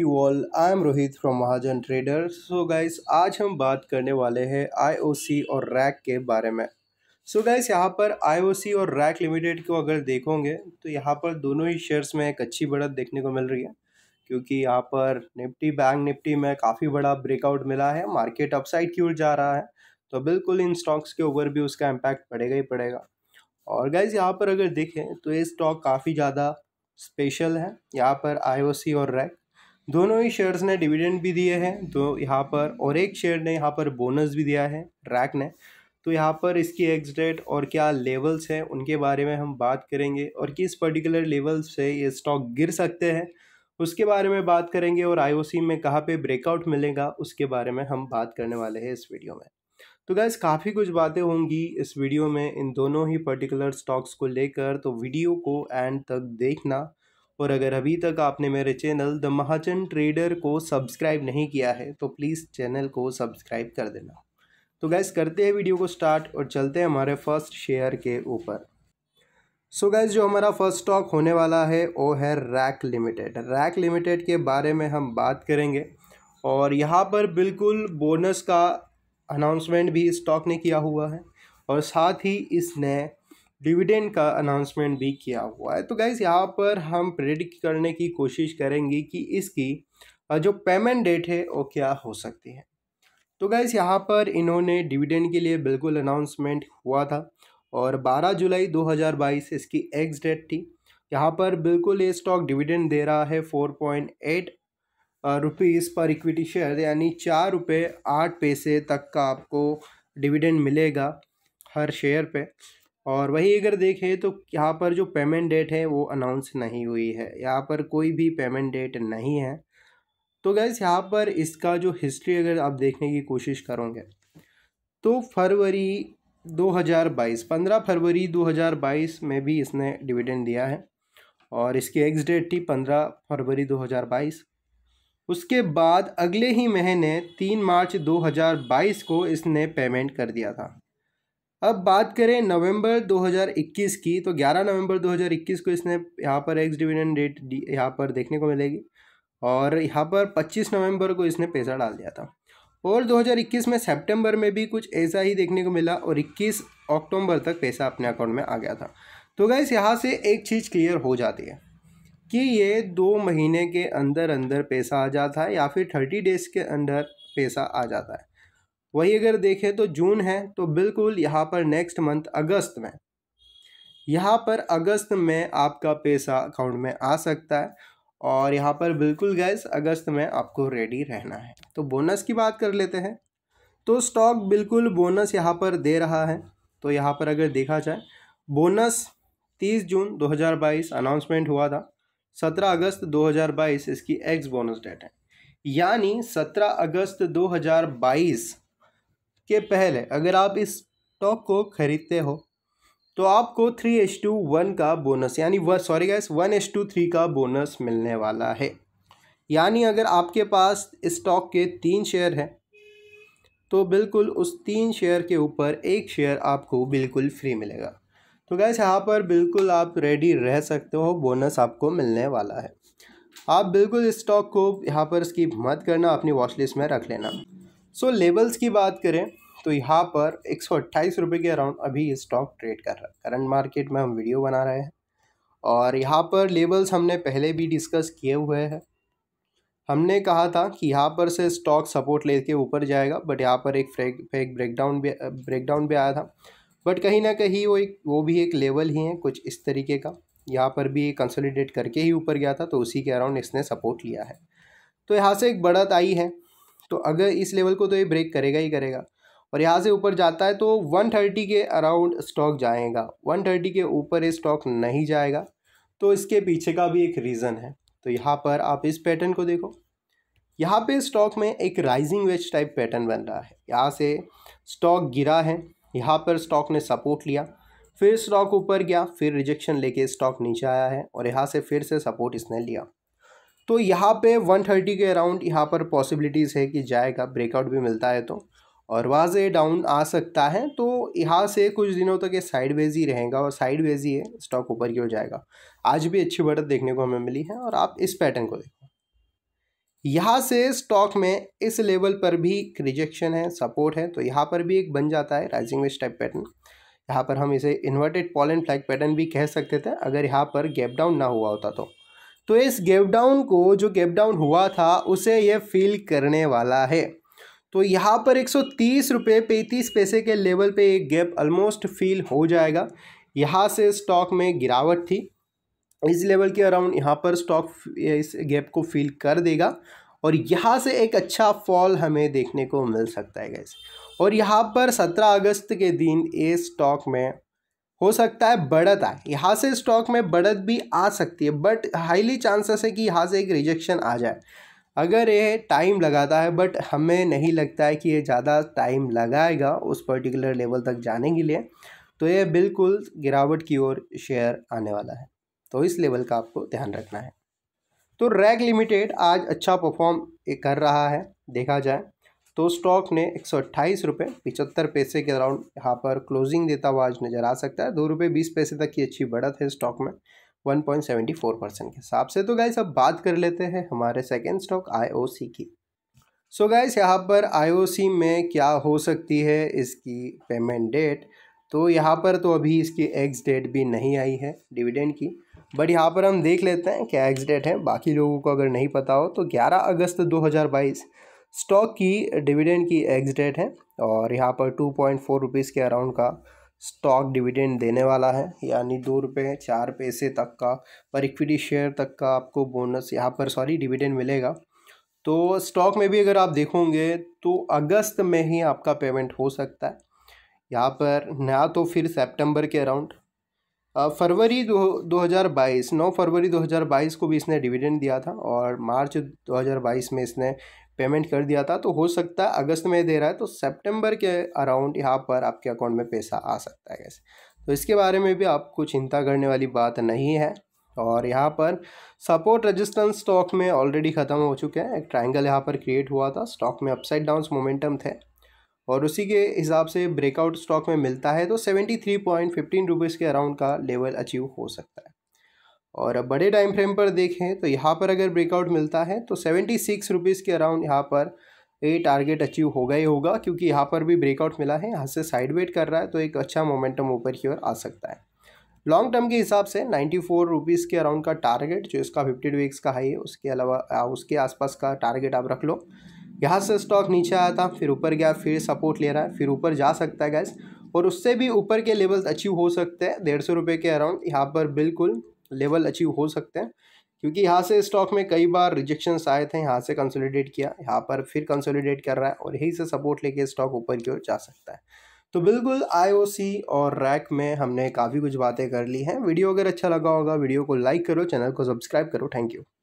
you all I am Rohit from Mahajan trader so guys आज हम बात करने वाले हैं आईओसी और रैक के बारे में सो गाइस यहाँ पर आईओसी और रैक लिमिटेड को अगर देखोगे तो यहाँ पर दोनों ही शेयर्स में एक अच्छी बढ़त देखने को मिल रही है क्योंकि यहाँ पर निफ्टी बैंक निफ्टी में काफ़ी बड़ा ब्रेकआउट मिला है मार्केट अपसाइड की ओर जा रहा है तो बिल्कुल इन स्टॉक्स के ऊपर भी उसका इम्पैक्ट पड़ेगा ही पड़ेगा और गाइज यहाँ पर अगर देखें तो ये स्टॉक काफ़ी ज़्यादा स्पेशल है यहाँ पर आईओसी और रैक दोनों ही शेयर्स ने डिविडेंड भी दिए हैं तो यहाँ पर और एक शेयर ने यहाँ पर बोनस भी दिया है ट्रैक ने तो यहाँ पर इसकी एग्जिट और क्या लेवल्स हैं उनके बारे में हम बात करेंगे और किस पर्टिकुलर लेवल से ये स्टॉक गिर सकते हैं उसके बारे में बात करेंगे और आईओसी में कहाँ पे ब्रेकआउट मिलेगा उसके बारे में हम बात करने वाले हैं इस वीडियो में तो गैस काफ़ी कुछ बातें होंगी इस वीडियो में इन दोनों ही पर्टिकुलर स्टॉक्स को लेकर तो वीडियो को एंड तक देखना और अगर अभी तक आपने मेरे चैनल द महाजन ट्रेडर को सब्सक्राइब नहीं किया है तो प्लीज़ चैनल को सब्सक्राइब कर देना तो गैस करते हैं वीडियो को स्टार्ट और चलते हैं हमारे फर्स्ट शेयर के ऊपर सो so गैस जो हमारा फर्स्ट स्टॉक होने वाला है वो है रैक लिमिटेड रैक लिमिटेड के बारे में हम बात करेंगे और यहाँ पर बिल्कुल बोनस का अनाउंसमेंट भी स्टॉक ने किया हुआ है और साथ ही इसने डिविडेंड का अनाउंसमेंट भी किया हुआ है तो गाइज़ यहाँ पर हम प्रेडिक्ट करने की कोशिश करेंगे कि इसकी जो पेमेंट डेट है वो क्या हो सकती है तो गाइज़ यहाँ पर इन्होंने डिविडेंड के लिए बिल्कुल अनाउंसमेंट हुआ था और 12 जुलाई 2022 इसकी एक्स डेट थी यहाँ पर बिल्कुल ये स्टॉक डिविडेंड दे रहा है 4.8 रुपीज़ पर इक्विटी शेयर यानी चार रुपये आठ पैसे तक का आपको डिविडेंड मिलेगा हर शेयर पे और वहीं अगर देखें तो यहाँ पर जो पेमेंट डेट है वो अनाउंस नहीं हुई है यहाँ पर कोई भी पेमेंट डेट नहीं है तो गैस यहाँ पर इसका जो हिस्ट्री अगर आप देखने की कोशिश करोगे तो फरवरी 2022 15 फरवरी 2022 में भी इसने डिविडेंड दिया है और इसकी एक्स डेट थी 15 फरवरी 2022 उसके बाद अगले ही महीने 3 मार्च 2022 को इसने पेमेंट कर दिया था अब बात करें नवंबर 2021 की तो 11 नवंबर 2021 को इसने यहाँ पर एक्स डिविडेंड डेट यहाँ पर देखने को मिलेगी और यहाँ पर 25 नवंबर को इसने पैसा डाल दिया था और 2021 में सितंबर में भी कुछ ऐसा ही देखने को मिला और 21 अक्टूबर तक पैसा अपने अकाउंट में आ गया था तो गैस यहाँ से एक चीज़ क्लियर हो जाती है कि ये दो महीने के अंदर अंदर पैसा आ जाता है या फिर थर्टी डेज़ के अंदर पैसा आ जाता है वही अगर देखें तो जून है तो बिल्कुल यहाँ पर नेक्स्ट मंथ अगस्त में यहाँ पर अगस्त में आपका पैसा अकाउंट में आ सकता है और यहाँ पर बिल्कुल गैस अगस्त में आपको रेडी रहना है तो बोनस की बात कर लेते हैं तो स्टॉक बिल्कुल बोनस यहाँ पर दे रहा है तो यहाँ पर अगर देखा जाए बोनस 30 जून 2022 अनाउंसमेंट हुआ था 17 अगस्त 2022 इसकी एक्स बोनस डेट है यानी 17 अगस्त 2022 के पहले अगर आप इस स्टॉक को खरीदते हो तो आपको थ्री एच टू वन का बोनस यानी वह sorry guess one H two three का बोनस मिलने वाला है यानी अगर आपके पास स्टॉक के तीन शेयर हैं तो बिल्कुल उस तीन शेयर के ऊपर एक शेयर आपको बिल्कुल फ्री मिलेगा तो गैस यहाँ पर बिल्कुल आप रेडी रह सकते हो बोनस आपको मिलने वाला है आप बिल्कुल स्टॉक को यहाँ पर इसकी मत करना अपनी वॉच लिस्ट में रख लेना सो so, लेवल्स की बात करें तो यहाँ पर एक सौ के अराउंड अभी ये स्टॉक ट्रेड कर रहा है करंट मार्केट में हम वीडियो बना रहे हैं और यहाँ पर लेवल्स हमने पहले भी डिस्कस किए हुए हैं हमने कहा था कि यहाँ पर से स्टॉक सपोर्ट लेके ऊपर जाएगा बट यहाँ पर एक फ्रेक फेक ब्रेकडाउन भी ब्रेकडाउन भी आया था बट कहीं ना कहीं वो एक वो भी एक लेवल ही है कुछ इस तरीके का यहाँ पर भी कंसोलिडेट करके ही ऊपर गया था तो उसी के अराउंड इसने सपोर्ट लिया है तो यहाँ से एक बढ़त आई है तो अगर इस लेवल को तो ये ब्रेक करेगा ही करेगा और यहाँ से ऊपर जाता है तो 130 के अराउंड स्टॉक जाएगा 130 के ऊपर ये स्टॉक नहीं जाएगा तो इसके पीछे का भी एक रीज़न है तो यहाँ पर आप इस पैटर्न को देखो यहाँ पे स्टॉक में एक राइजिंग वेज टाइप पैटर्न बन रहा है यहाँ से स्टॉक गिरा है यहाँ पर स्टॉक ने सपोर्ट लिया फिर स्टॉक ऊपर गया फिर रिजेक्शन लेके स्टॉक नीचे आया है और यहाँ से फिर से सपोर्ट इसने लिया तो यहाँ पे 130 के अराउंड यहाँ पर पॉसिबिलिटीज़ है कि जाएगा ब्रेकआउट भी मिलता है तो और वाजे डाउन आ सकता है तो यहाँ से कुछ दिनों तक ये साइडवेज ही रहेगा और साइडवेज ही है स्टॉक ऊपर की ओर जाएगा आज भी अच्छी बढ़त देखने को हमें मिली है और आप इस पैटर्न को देखो यहाँ से स्टॉक में इस लेवल पर भी रिजेक्शन है सपोर्ट है तो यहाँ पर भी एक बन जाता है राइजिंग वेस्ट टाइप पैटर्न यहाँ पर हम इसे इन्वर्टेड पॉलन फ्लैग पैटर्न भी कह सकते थे अगर यहाँ पर गैप डाउन ना हुआ होता तो तो इस गेप डाउन को जो गेप डाउन हुआ था उसे ये फील करने वाला है तो यहाँ पर एक सौ तीस रुपये पैंतीस पैसे के लेवल पे एक गैप ऑलमोस्ट फील हो जाएगा यहाँ से स्टॉक में गिरावट थी इस लेवल के अराउंड यहाँ पर स्टॉक इस गैप को फील कर देगा और यहाँ से एक अच्छा फॉल हमें देखने को मिल सकता है गैस और यहाँ पर सत्रह अगस्त के दिन ये स्टॉक में हो सकता है बढ़त आए यहाँ से स्टॉक में बढ़त भी आ सकती है बट हाईली चांसेस है कि यहाँ से एक रिजेक्शन आ जाए अगर ये टाइम लगाता है बट हमें नहीं लगता है कि ये ज़्यादा टाइम लगाएगा उस पर्टिकुलर लेवल तक जाने के लिए तो ये बिल्कुल गिरावट की ओर शेयर आने वाला है तो इस लेवल का आपको ध्यान रखना है तो रैग लिमिटेड आज अच्छा परफॉर्म कर रहा है देखा जाए तो स्टॉक ने एक सौ अट्ठाईस रुपये पिचहत्तर पैसे के अराउंड यहाँ पर क्लोजिंग देता हुआ आज नज़र आ सकता है दो रुपये बीस पैसे तक की अच्छी बढ़त है स्टॉक में one point seventy four percent के हिसाब से तो गाइस अब बात कर लेते हैं हमारे सेकेंड स्टॉक आईओसी की सो so गाइस यहाँ पर आईओसी में क्या हो सकती है इसकी पेमेंट डेट तो यहाँ पर तो अभी इसकी एक्स डेट भी नहीं आई है डिविडेंड की बट यहाँ पर हम देख लेते हैं क्या एक्स डेट है बाकी लोगों को अगर नहीं पता हो तो ग्यारह अगस्त दो हज़ार बाईस स्टॉक की डिविडेंड की एग्जिट है और यहाँ पर टू पॉइंट फोर रुपीज़ के अराउंड का स्टॉक डिविडेंड देने वाला है यानी दो रुपये चार पैसे तक का पर इक्विटी शेयर तक का आपको बोनस यहाँ पर सॉरी डिविडेंड मिलेगा तो स्टॉक में भी अगर आप देखोगे तो अगस्त में ही आपका पेमेंट हो सकता है यहाँ पर नया तो फिर सेप्टेम्बर के अराउंड फरवरी दो दो हज़ार बाईस नौ फरवरी दो हज़ार बाईस को भी इसने डिविडेंड दिया था और मार्च दो हज़ार बाईस में इसने पेमेंट कर दिया था तो हो सकता है अगस्त में दे रहा है तो सेप्टेम्बर के अराउंड यहाँ पर आपके अकाउंट में पैसा आ सकता है कैसे तो इसके बारे में भी आपको चिंता करने वाली बात नहीं है और यहाँ पर सपोर्ट रेजिस्टेंस स्टॉक में ऑलरेडी ख़त्म हो चुके हैं एक ट्राइंगल यहाँ पर क्रिएट हुआ था स्टॉक में अपसाइड डाउन मोमेंटम थे और उसी के हिसाब से ब्रेकआउट स्टॉक में मिलता है तो seventy three point fifteen rupees के अराउंड का लेवल अचीव हो सकता है और अब बड़े टाइम फ्रेम पर देखें तो यहाँ पर अगर ब्रेकआउट मिलता है तो सेवेंटी सिक्स रुपीज़ के अराउंड यहाँ पर ये टारगेट अचीव होगा ही होगा क्योंकि यहाँ पर भी ब्रेकआउट मिला है यहाँ से साइड वेट कर रहा है तो एक अच्छा मोमेंटम ऊपर की ओर आ सकता है लॉन्ग टर्म के हिसाब से नाइन्टी फोर रुपीज़ के अराउंड का टारगेट जो इसका फिफ्टी वीक्स का हाई है उसके अलावा उसके आसपास का टारगेट आप रख लो यहाँ से स्टॉक नीचे आया था फिर ऊपर गया फिर सपोर्ट ले रहा है फिर ऊपर जा सकता है गैस और उससे भी ऊपर के लेवल्स अचीव हो सकते हैं डेढ़ सौ रुपये के अराउंड यहाँ पर बिल्कुल लेवल अचीव हो सकते हैं क्योंकि यहाँ से स्टॉक में कई बार रिजेक्शंस आए थे यहाँ से कंसोलिडेट किया यहाँ पर फिर कंसोलिडेट कर रहा है और यहीं से सपोर्ट लेके स्टॉक ऊपर की ओर जा सकता है तो बिल्कुल आईओसी और रैक में हमने काफ़ी कुछ बातें कर ली हैं वीडियो अगर अच्छा लगा होगा वीडियो को लाइक करो चैनल को सब्सक्राइब करो थैंक यू